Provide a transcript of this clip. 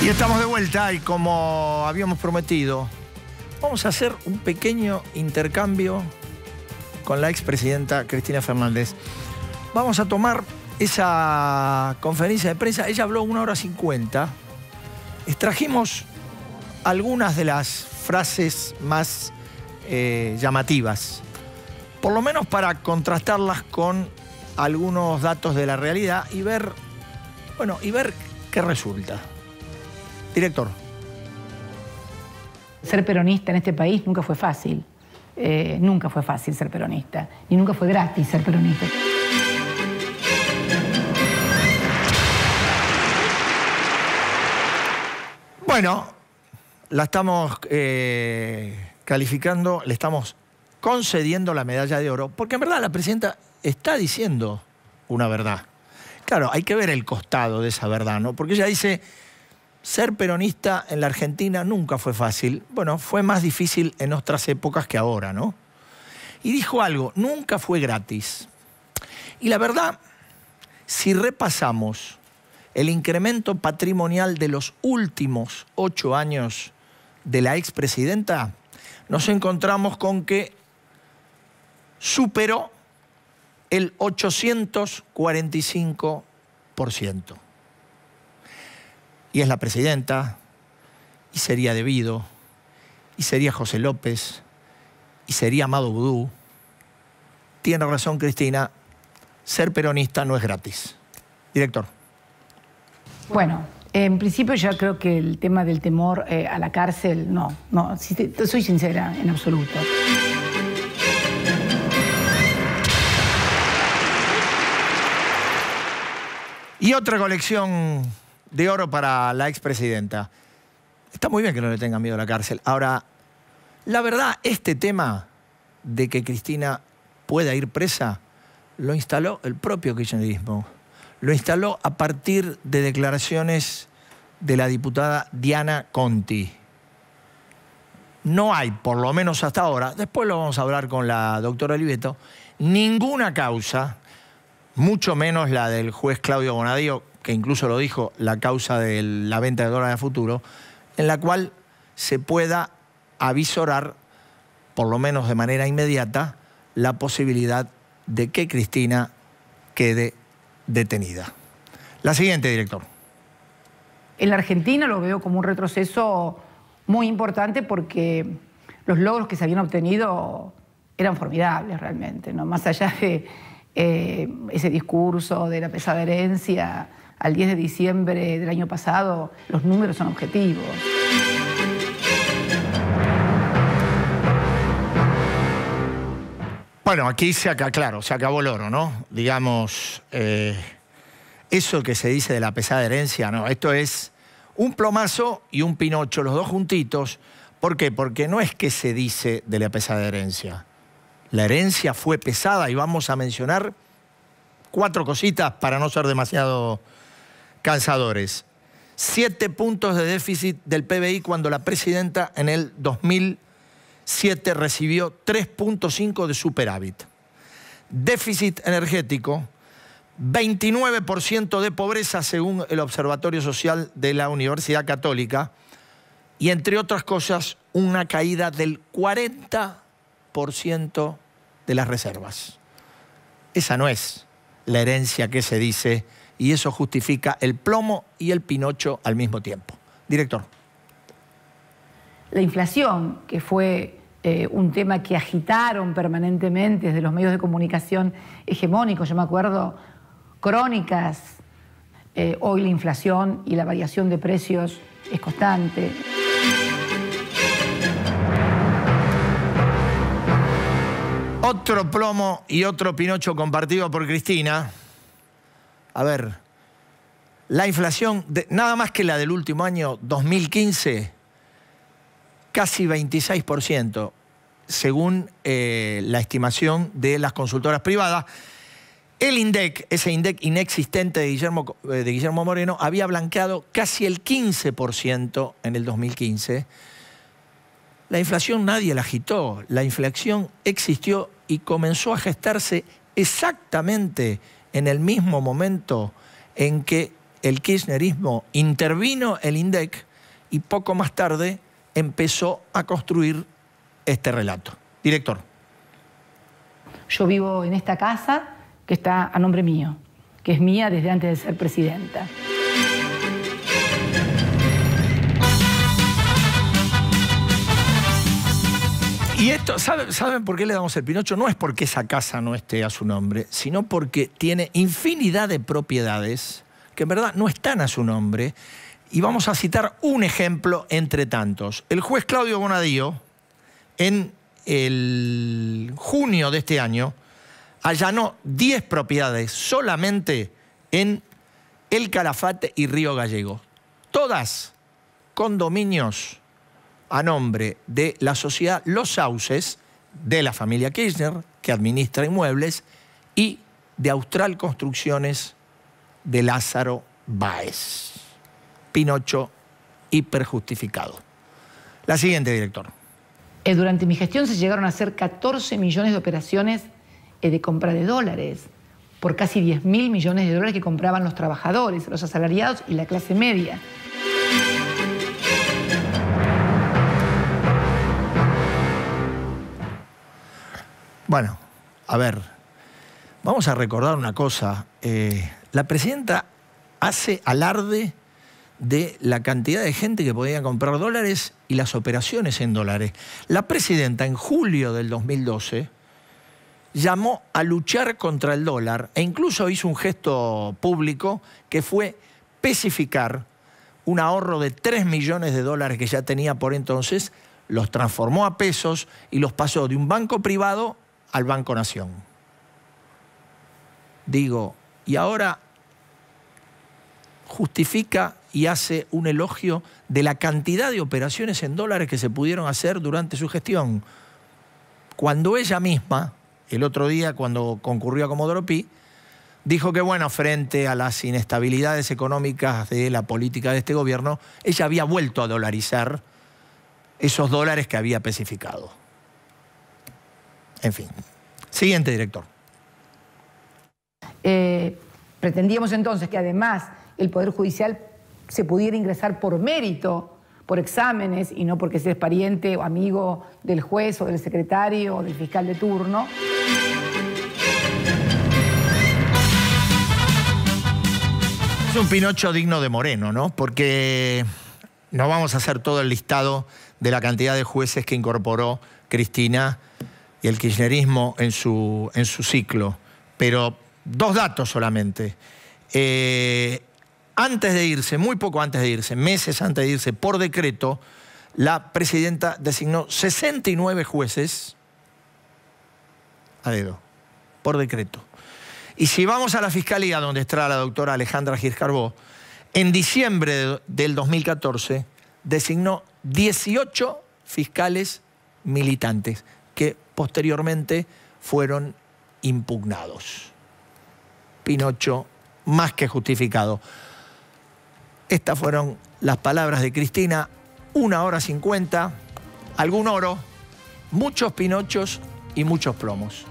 Y estamos de vuelta y como habíamos prometido, vamos a hacer un pequeño intercambio con la expresidenta Cristina Fernández. Vamos a tomar esa conferencia de prensa. Ella habló una hora cincuenta. Extrajimos algunas de las frases más eh, llamativas, por lo menos para contrastarlas con algunos datos de la realidad y ver, bueno, y ver qué resulta. Director. Ser peronista en este país nunca fue fácil. Eh, nunca fue fácil ser peronista. Y nunca fue gratis ser peronista. Bueno, la estamos eh, calificando, le estamos concediendo la medalla de oro, porque en verdad la presidenta está diciendo una verdad. Claro, hay que ver el costado de esa verdad, ¿no? Porque ella dice, ser peronista en la Argentina nunca fue fácil. Bueno, fue más difícil en otras épocas que ahora, ¿no? Y dijo algo, nunca fue gratis. Y la verdad, si repasamos el incremento patrimonial de los últimos ocho años de la expresidenta, nos encontramos con que superó el 845% y es la presidenta, y sería Debido, y sería José López, y sería Amado Vudú. Tiene razón Cristina, ser peronista no es gratis. Director. Bueno, en principio yo creo que el tema del temor eh, a la cárcel, no, no, soy sincera en absoluto. Y otra colección de oro para la expresidenta. Está muy bien que no le tengan miedo a la cárcel. Ahora, la verdad, este tema de que Cristina pueda ir presa, lo instaló el propio kirchnerismo. Lo instaló a partir de declaraciones de la diputada Diana Conti. No hay, por lo menos hasta ahora, después lo vamos a hablar con la doctora Oliveto, ninguna causa, mucho menos la del juez Claudio Bonadío, que incluso lo dijo, la causa de la venta de dólares a futuro, en la cual se pueda avisorar, por lo menos de manera inmediata, la posibilidad de que Cristina quede detenida. La siguiente, director. En la Argentina lo veo como un retroceso muy importante porque los logros que se habían obtenido eran formidables realmente, ¿no? más allá de eh, ese discurso de la herencia al 10 de diciembre del año pasado, los números son objetivos. Bueno, aquí se acaba, claro, se acabó el oro, ¿no? Digamos, eh, eso que se dice de la pesada herencia, no, esto es un plomazo y un pinocho, los dos juntitos. ¿Por qué? Porque no es que se dice de la pesada herencia. La herencia fue pesada y vamos a mencionar cuatro cositas para no ser demasiado Cansadores, 7 puntos de déficit del PBI cuando la presidenta en el 2007 recibió 3.5 de superávit. Déficit energético, 29% de pobreza según el Observatorio Social de la Universidad Católica y entre otras cosas una caída del 40% de las reservas. Esa no es la herencia que se dice y eso justifica el plomo y el pinocho al mismo tiempo. Director. La inflación, que fue eh, un tema que agitaron permanentemente desde los medios de comunicación hegemónicos, yo me acuerdo crónicas, eh, hoy la inflación y la variación de precios es constante. Otro plomo y otro pinocho compartido por Cristina. A ver, la inflación, nada más que la del último año, 2015, casi 26%, según eh, la estimación de las consultoras privadas. El INDEC, ese INDEC inexistente de Guillermo, eh, de Guillermo Moreno, había blanqueado casi el 15% en el 2015. La inflación nadie la agitó, la inflación existió y comenzó a gestarse exactamente en el mismo momento en que el kirchnerismo intervino el INDEC y poco más tarde empezó a construir este relato. Director. Yo vivo en esta casa que está a nombre mío, que es mía desde antes de ser presidenta. Y esto, ¿saben, ¿saben por qué le damos el Pinocho? No es porque esa casa no esté a su nombre, sino porque tiene infinidad de propiedades que en verdad no están a su nombre. Y vamos a citar un ejemplo entre tantos. El juez Claudio Bonadío, en el junio de este año, allanó 10 propiedades solamente en El Calafate y Río Gallego. Todas condominios a nombre de la sociedad Los Sauces, de la familia Kirchner, que administra inmuebles, y de Austral Construcciones de Lázaro Báez. Pinocho hiperjustificado. La siguiente, director. Eh, durante mi gestión se llegaron a hacer 14 millones de operaciones eh, de compra de dólares, por casi 10 mil millones de dólares que compraban los trabajadores, los asalariados y la clase media. Bueno, a ver, vamos a recordar una cosa. Eh, la presidenta hace alarde de la cantidad de gente que podía comprar dólares y las operaciones en dólares. La presidenta en julio del 2012 llamó a luchar contra el dólar e incluso hizo un gesto público que fue especificar un ahorro de 3 millones de dólares que ya tenía por entonces, los transformó a pesos y los pasó de un banco privado al Banco Nación. Digo, y ahora justifica y hace un elogio de la cantidad de operaciones en dólares que se pudieron hacer durante su gestión. Cuando ella misma, el otro día cuando concurrió a Comodoro dijo que bueno, frente a las inestabilidades económicas de la política de este gobierno, ella había vuelto a dolarizar esos dólares que había especificado. En fin. Siguiente director. Eh, pretendíamos entonces que además el Poder Judicial se pudiera ingresar por mérito, por exámenes, y no porque seas pariente o amigo del juez o del secretario o del fiscal de turno. Es un Pinocho digno de Moreno, ¿no? Porque no vamos a hacer todo el listado de la cantidad de jueces que incorporó Cristina y el kirchnerismo en su, ciclo. Pero dos datos solamente. Eh, antes de irse, muy poco antes de irse, meses antes de irse, por decreto, la presidenta designó 69 jueces a dedo, por decreto. Y si vamos a la fiscalía donde está la doctora Alejandra Giscarbó, en diciembre del 2014 designó 18 fiscales militantes que posteriormente fueron impugnados. Pinocho, más que justificado. Estas fueron las palabras de Cristina, una hora cincuenta, algún oro, muchos pinochos y muchos plomos.